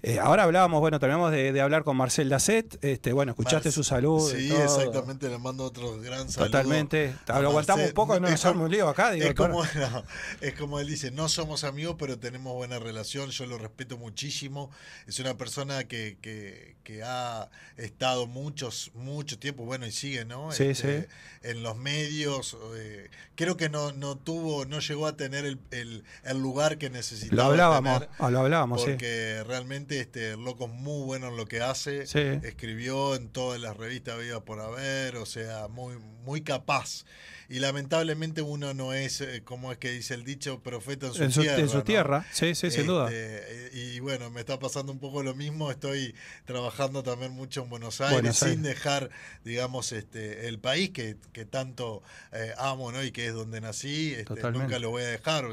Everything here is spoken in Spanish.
Eh, ahora hablábamos, bueno, terminamos de, hablar con Marcel Dacet. Este, bueno, escuchaste su salud. Sí, exactamente, le mando otro gran saludo. Totalmente. Lo aguantamos un poco, no nos hemos un acá. es, como, él dice, no somos amigos, pero tenemos buena relación. Yo lo respeto muchísimo. Es una persona que, ha estado muchos, mucho tiempo, bueno, y sigue, ¿no? Sí, este, sí. En los medios. creo que no, no tuvo, no llegó a tener el, lugar que necesitaba. Lo hablábamos, ah, lo hablábamos, porque realmente este loco es muy bueno en lo que hace. Escribió en todas las revistas Viva por Haber, o sea, muy, muy capaz. Y lamentablemente uno no es, eh, como es que dice el dicho, profeta en su, tierra. En su tierra, sí, sí, sin duda. Este, y, bueno, me está pasando un poco lo mismo. Estoy trabajando también mucho en Buenos Aires, sin dejar, digamos, este el país que, tanto eh, amo ¿no? y que es donde nací. Este, nunca lo voy a dejar.